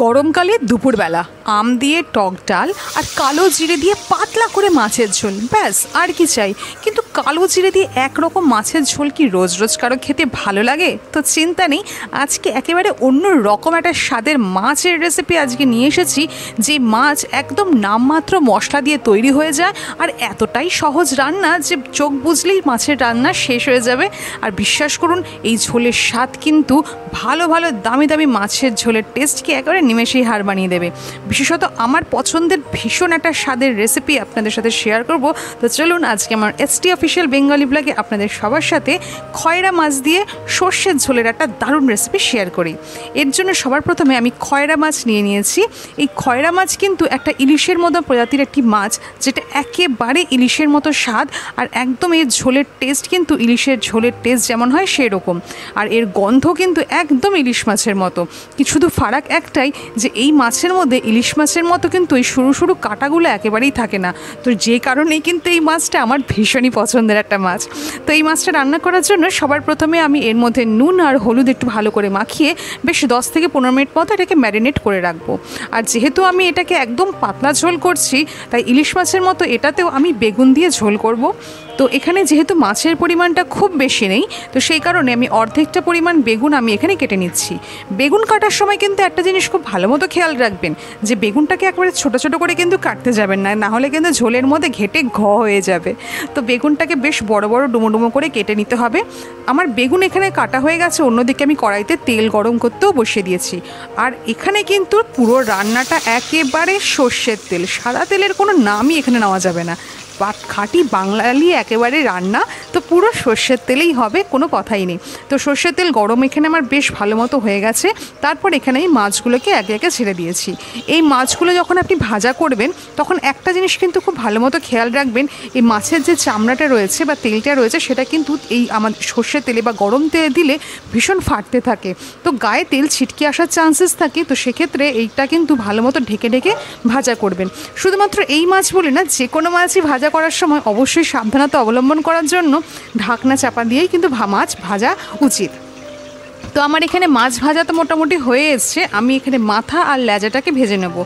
গরমকালে দুপুরবেলা আম দিয়ে টক ডাল আর কালো জিরে দিয়ে পাতলা করে মাছের ঝোল ব্যাস আর কি চাই কিন্তু কালো জিরে দিয়ে একরকম মাছের ঝোল কি রোজ রোজ কারো খেতে ভালো লাগে তো চিন্তা নেই আজকে একেবারে অন্য রকম একটা স্বাদের মাছের রেসিপি আজকে নিয়ে এসেছি যে মাছ একদম নামমাত্র মশলা দিয়ে তৈরি হয়ে যায় আর এতটাই সহজ রান্না যে চোখ বুঝলেই মাছের রান্না শেষ হয়ে যাবে আর বিশ্বাস করুন এই ঝোলের স্বাদ কিন্তু ভালো ভালো দামি দামি মাছের ঝোলের টেস্টকে একেবারে নিমেষেই হার বানিয়ে দেবে বিশেষত আমার পছন্দের ভীষণ একটা স্বাদের রেসিপি আপনাদের সাথে শেয়ার করব তো চলুন আজকে আমার এসটি অফিসিয়াল বেঙ্গলি ব্লগে আপনাদের সবার সাথে খয়রা মাছ দিয়ে সর্ষের ঝোলের একটা দারুণ রেসিপি শেয়ার করি এর জন্য সবার প্রথমে আমি খয়রা মাছ নিয়ে নিয়েছি এই খয়রা মাছ কিন্তু একটা ইলিশের মতো প্রজাতির একটি মাছ যেটা একেবারে ইলিশের মতো স্বাদ আর একদম এর ঝোলের টেস্ট কিন্তু ইলিশের ঝোলের টেস্ট যেমন হয় সেই রকম আর এর গন্ধ কিন্তু একদম ইলিশ মাছের মতো কি শুধু ফারাক একটাই যে এই মাছের মধ্যে ইলিশ ইলিশ মাছের মতো কিন্তু এই সরু সরু কাঁটাগুলো একেবারেই থাকে না তো যে কারণেই কিন্তু এই মাছটা আমার ভীষণই পছন্দের একটা মাছ তো এই মাছটা রান্না করার জন্য সবার প্রথমে আমি এর মধ্যে নুন আর হলুদ একটু ভালো করে মাখিয়ে বেশ দশ থেকে পনেরো মিনিট মতো এটাকে ম্যারিনেট করে রাখবো আর যেহেতু আমি এটাকে একদম পাতলা ঝোল করছি তাই ইলিশ মাছের মতো এটাতেও আমি বেগুন দিয়ে ঝোল করব তো এখানে যেহেতু মাছের পরিমাণটা খুব বেশি নেই তো সেই কারণে আমি অর্ধেকটা পরিমাণ বেগুন আমি এখানে কেটে নিচ্ছি বেগুন কাটার সময় কিন্তু একটা জিনিস খুব ভালো মতো খেয়াল রাখবেন যে বেগুনটাকে একবারে ছোট ছোট করে কিন্তু কাটতে যাবেন না না হলে কিন্তু ঝোলের মধ্যে ঘেটে ঘ হয়ে যাবে তো বেগুনটাকে বেশ বড় বড় ডুমো ডুমো করে কেটে নিতে হবে আমার বেগুন এখানে কাটা হয়ে গেছে অন্যদিকে আমি কড়াইতে তেল গরম করতেও বসিয়ে দিয়েছি আর এখানে কিন্তু পুরো রান্নাটা একেবারে সর্ষের তেল সাদা তেলের কোনো নামই এখানে নেওয়া যাবে না পাট খাঁটি বাঙালি একেবারে রান্না তো পুরো সর্ষের তেলেই হবে কোনো কথাই নেই তো সর্ষের তেল গরম এখানে আমার বেশ ভালো মতো হয়ে গেছে তারপর এখানে আমি মাছগুলোকে একে একে ছেড়ে দিয়েছি এই মাছগুলো যখন আপনি ভাজা করবেন তখন একটা জিনিস কিন্তু খুব ভালো মতো খেয়াল রাখবেন এই মাছের যে চামড়াটা রয়েছে বা তেলটা রয়েছে সেটা কিন্তু এই আমাদের সর্ষের তেলে বা গরম তেলে দিলে ভীষণ ফাটতে থাকে তো গায়ে তেল ছিটকে আসার চান্সেস থাকে তো সেক্ষেত্রে এইটা কিন্তু ভালো মতো ঢেকে ঢেকে ভাজা করবেন শুধুমাত্র এই মাছ বলে না যে কোনো মাছই ভাজা ভাজা করার সময় অবশ্যই সাবধানতা অবলম্বন করার জন্য ঢাকনা চাপা দিয়েই কিন্তু মাছ ভাজা উচিত তো আমার এখানে মাছ ভাজা তো মোটামুটি হয়ে এসছে আমি এখানে মাথা আর ল্যাজাটাকে ভেজে নেব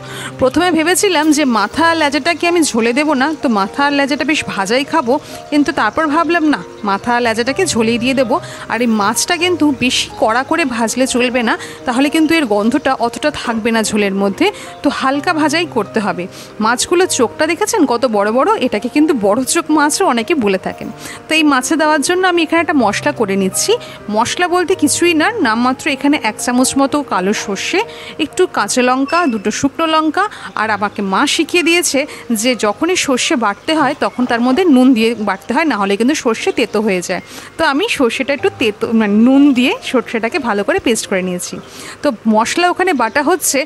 প্রথমে ভেবেছিলাম যে মাথা আর ল্যাজাটাকে আমি ঝোলে দেব না তো মাথা আর ল্যাজাটা বেশ ভাজাই খাবো কিন্তু তারপর ভাবলাম না মাথা আর ল্যাজাটাকে ঝোলেই দিয়ে দেবো আর এই মাছটা কিন্তু বেশি কড়া করে ভাজলে চলবে না তাহলে কিন্তু এর গন্ধটা অতটা থাকবে না ঝোলের মধ্যে তো হালকা ভাজাই করতে হবে মাছগুলোর চোখটা দেখেছেন কত বড় বড় এটাকে কিন্তু বড় চোখ মাছও অনেকে বলে থাকেন তো এই মাছে দেওয়ার জন্য আমি এখানে একটা মশলা করে নিচ্ছি মশলা বলতে কিছুই না নামমাত্র এখানে এক চামচ মতো কালো সর্ষে একটু কাঁচা লঙ্কা দুটো শুকনো লঙ্কা আর আমাকে মা শিখিয়ে দিয়েছে যে যখনই সর্ষে বাটতে হয় তখন তার মধ্যে নুন দিয়ে বাটতে হয় নাহলে কিন্তু সর্ষে তেতো হয়ে যায় তো আমি সর্ষেটা একটু তেতো মানে নুন দিয়ে সর্ষেটাকে ভালো করে পেস্ট করে নিয়েছি তো মশলা ওখানে বাটা হচ্ছে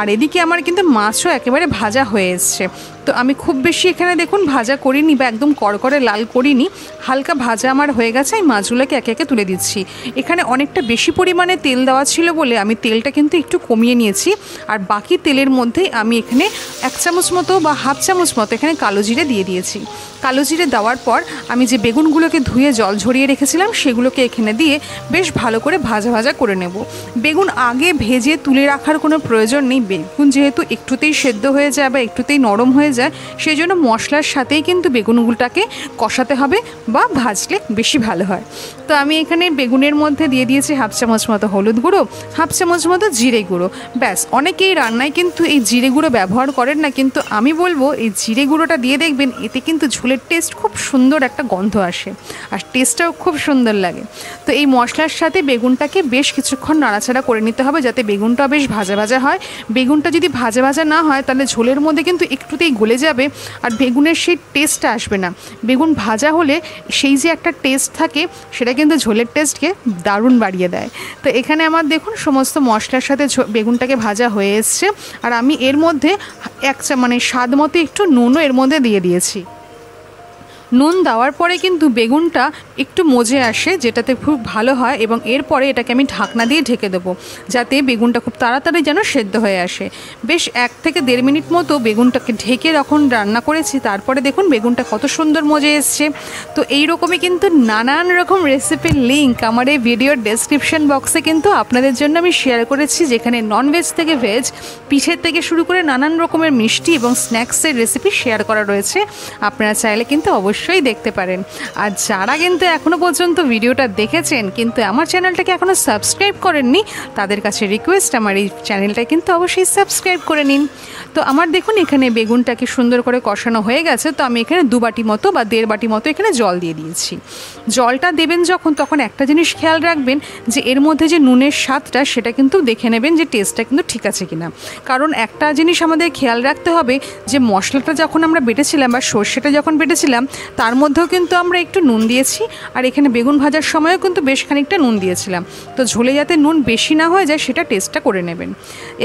আর এদিকে আমার কিন্তু মাছও একেবারে ভাজা হয়ে এসছে তো আমি খুব বেশি এখানে দেখুন ভাজা করিনি বা একদম কড়কড়ে লাল করিনি হালকা ভাজা আমার হয়ে গেছে আমি মাছগুলোকে একে একে তুলে দিচ্ছি এখানে অনেকটা বেশি পরিমাণে তেল দেওয়া ছিল বলে আমি তেলটা কিন্তু একটু কমিয়ে নিয়েছি আর বাকি তেলের মধ্যে আমি এখানে এক চামচ মতো বা হাফ চামচ মতো এখানে কালো জিরে দিয়ে দিয়েছি কালো জিরে দেওয়ার পর আমি যে বেগুনগুলোকে ধুয়ে জল ঝরিয়ে রেখেছিলাম সেগুলোকে এখানে দিয়ে বেশ ভালো করে ভাজা ভাজা করে নেব বেগুন আগে ভেজে তুলে রাখার কোনো প্রয়োজন নেই বেগুন যেহেতু একটুতেই সেদ্ধ হয়ে যায় বা একটুতেই নরম হয়ে যায় সেই জন্য মশলার সাথেই কিন্তু বেগুনগুলোটাকে কষাতে হবে বা ভাজলে বেশি ভালো হয় তো আমি এখানে বেগুনের মধ্যে দিয়ে দিয়েছি হাফ চামচ মতো হলুদ গুঁড়ো হাফ চামচ মতো জিরে গুঁড়ো ব্যাস অনেকেই রান্নায় কিন্তু এই জিরে গুঁড়ো ব্যবহার করেন না কিন্তু আমি বলবো এই জিরে গুঁড়োটা দিয়ে দেখবেন এতে কিন্তু ঝোলের টেস্ট খুব সুন্দর একটা গন্ধ আসে আর টেস্টটাও খুব সুন্দর লাগে তো এই মশলার সাথে বেগুনটাকে বেশ কিছুক্ষণ নাড়াচাড়া করে নিতে হবে যাতে বেগুনটা বেশ ভাজা ভাজা হয় বেগুনটা যদি ভাজা ভাজা না হয় তাহলে ঝোলের মধ্যে কিন্তু একটুতেই গলে যাবে আর বেগুনের সেই টেস্টটা আসবে না বেগুন ভাজা হলে সেই যে একটা টেস্ট থাকে সেটা কিন্তু ঝোলের টেস্টকে দারুণ বাড়িয়ে দেয় দেয় তো এখানে আমার দেখুন সমস্ত মশলার সাথে বেগুনটাকে ভাজা হয়ে এসছে আর আমি এর মধ্যে এক মানে স্বাদ মতো একটু নুনও এর মধ্যে দিয়ে দিয়েছি নুন দেওয়ার পরে কিন্তু বেগুনটা একটু মজে আসে যেটাতে খুব ভালো হয় এবং এরপরে এটাকে আমি ঢাকনা দিয়ে ঢেকে দেবো যাতে বেগুনটা খুব তাড়াতাড়ি যেন সেদ্ধ হয়ে আসে বেশ এক থেকে দেড় মিনিট মতো বেগুনটাকে ঢেকে যখন রান্না করেছি তারপরে দেখুন বেগুনটা কত সুন্দর মজে এসছে তো এই রকমই কিন্তু নানান রকম রেসিপির লিঙ্ক আমার এই ভিডিওর ডেসক্রিপশন বক্সে কিন্তু আপনাদের জন্য আমি শেয়ার করেছি যেখানে ননভেজ থেকে ভেজ পিঠের থেকে শুরু করে নানান রকমের মিষ্টি এবং স্ন্যাক্সের রেসিপি শেয়ার করা রয়েছে আপনারা চাইলে কিন্তু অবশ্যই অবশ্যই দেখতে পারেন আর যারা কিন্তু এখনও পর্যন্ত ভিডিওটা দেখেছেন কিন্তু আমার চ্যানেলটাকে এখনও সাবস্ক্রাইব করেননি তাদের কাছে রিকোয়েস্ট আমার এই চ্যানেলটা কিন্তু অবশ্যই সাবস্ক্রাইব করে নিন তো আমার দেখুন এখানে বেগুনটাকে সুন্দর করে কষানো হয়ে গেছে তো আমি এখানে দু বাটি মতো বা দেড় বাটি মতো এখানে জল দিয়ে দিয়েছি জলটা দেবেন যখন তখন একটা জিনিস খেয়াল রাখবেন যে এর মধ্যে যে নুনের স্বাদটা সেটা কিন্তু দেখে নেবেন যে টেস্টটা কিন্তু ঠিক আছে কিনা কারণ একটা জিনিস আমাদের খেয়াল রাখতে হবে যে মশলাটা যখন আমরা বেটেছিলাম বা সর্ষেটা যখন বেটেছিলাম তার মধ্যেও কিন্তু আমরা একটু নুন দিয়েছি আর এখানে বেগুন ভাজার সময়ও কিন্তু বেশ খানিকটা নুন দিয়েছিলাম তো ঝোলে যাতে নুন বেশি না হয়ে যায় সেটা টেস্টটা করে নেবেন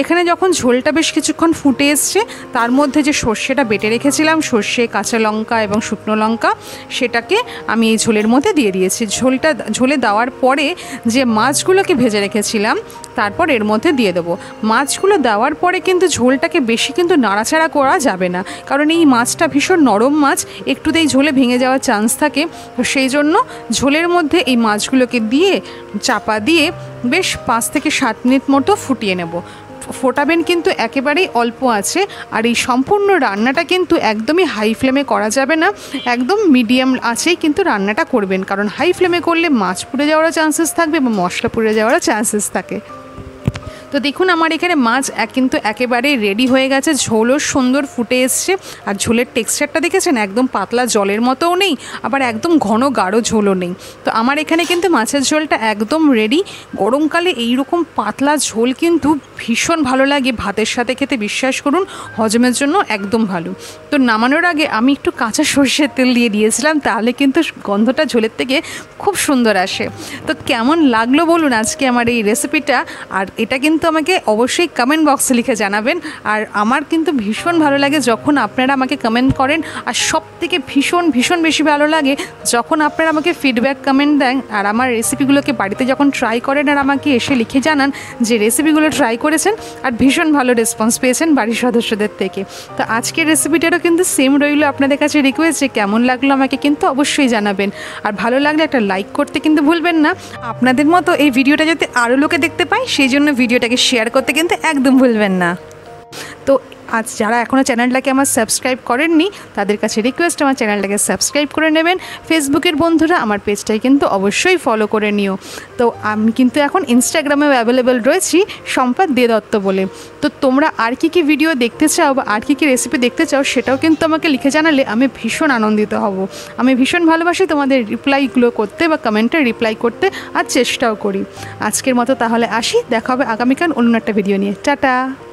এখানে যখন ঝোলটা বেশ কিছুক্ষণ ফুটে এসছে তার মধ্যে যে সর্ষেটা বেটে রেখেছিলাম সর্ষে কাঁচা লঙ্কা এবং শুকনো লঙ্কা সেটাকে আমি এই ঝোলের মধ্যে দিয়ে দিয়েছি ঝোলটা ঝোলে দেওয়ার পরে যে মাছগুলোকে ভেজে রেখেছিলাম তারপর এর মধ্যে দিয়ে দেবো মাছগুলো দেওয়ার পরে কিন্তু ঝোলটাকে বেশি কিন্তু নাড়াচাড়া করা যাবে না কারণ এই মাছটা ভীষণ নরম মাছ একটুতেই ঝোলে হলে ভেঙে যাওয়ার চান্স থাকে তো সেই জন্য ঝোলের মধ্যে এই মাছগুলোকে দিয়ে চাপা দিয়ে বেশ পাঁচ থেকে সাত মিনিট মতো ফুটিয়ে নেব ফোটাবেন কিন্তু একেবারেই অল্প আছে আর এই সম্পূর্ণ রান্নাটা কিন্তু একদমই হাই ফ্লেমে করা যাবে না একদম মিডিয়াম আছেই কিন্তু রান্নাটা করবেন কারণ হাই ফ্লেমে করলে মাছ পুড়ে যাওয়ার চান্সেস থাকবে বা মশলা পুড়ে যাওয়ার চান্সেস থাকে তো দেখুন আমার এখানে মাছ কিন্তু একেবারেই রেডি হয়ে গেছে ঝোলও সুন্দর ফুটে এসছে আর ঝোলের টেক্সচারটা দেখেছেন একদম পাতলা জলের মতোও নেই আবার একদম ঘন গাঢ় ঝোলও নেই তো আমার এখানে কিন্তু মাছের ঝোলটা একদম রেডি গরমকালে এই রকম পাতলা ঝোল কিন্তু ভীষণ ভালো লাগে ভাতের সাথে খেতে বিশ্বাস করুন হজমের জন্য একদম ভালো তো নামানোর আগে আমি একটু কাঁচা সর্ষের তেল দিয়ে দিয়েছিলাম তাহলে কিন্তু গন্ধটা ঝোলের থেকে খুব সুন্দর আসে তো কেমন লাগলো বলুন আজকে আমার এই রেসিপিটা আর এটা কিন্তু কিন্তু আমাকে অবশ্যই কমেন্ট বক্সে লিখে জানাবেন আর আমার কিন্তু ভীষণ ভালো লাগে যখন আপনারা আমাকে কমেন্ট করেন আর সব থেকে ভীষণ ভীষণ বেশি ভালো লাগে যখন আপনারা আমাকে ফিডব্যাক কমেন্ট দেন আর আমার রেসিপিগুলোকে বাড়িতে যখন ট্রাই করেন আর আমাকে এসে লিখে জানান যে রেসিপিগুলো ট্রাই করেছেন আর ভীষণ ভালো রেসপন্স পেয়েছেন বাড়ির সদস্যদের থেকে তো আজকের রেসিপিটারও কিন্তু সেম রইল আপনাদের কাছে রিকোয়েস্ট যে কেমন লাগলো আমাকে কিন্তু অবশ্যই জানাবেন আর ভালো লাগলে একটা লাইক করতে কিন্তু ভুলবেন না আপনাদের মতো এই ভিডিওটা যাতে আরও লোকে দেখতে পায় সেই জন্য ভিডিওটা ভিডিওটাকে শেয়ার করতে কিন্তু একদম ভুলবেন না তো আজ যারা এখনও চ্যানেলটাকে আমার সাবস্ক্রাইব করেননি তাদের কাছে রিকোয়েস্ট আমার চ্যানেলটাকে সাবস্ক্রাইব করে নেবেন ফেসবুকের বন্ধুরা আমার পেজটাই কিন্তু অবশ্যই ফলো করে নিও তো আমি কিন্তু এখন ইনস্টাগ্রামেও অ্যাভেলেবেল রয়েছি সম্পাদ দে দত্ত বলে তো তোমরা আর কী কী ভিডিও দেখতে চাও বা আর কী কী রেসিপি দেখতে চাও সেটাও কিন্তু আমাকে লিখে জানালে আমি ভীষণ আনন্দিত হব আমি ভীষণ ভালোবাসি তোমাদের রিপ্লাইগুলো করতে বা কমেন্টে রিপ্লাই করতে আর চেষ্টাও করি আজকের মতো তাহলে আসি দেখা হবে আগামীকাল অন্য একটা ভিডিও নিয়ে টাটা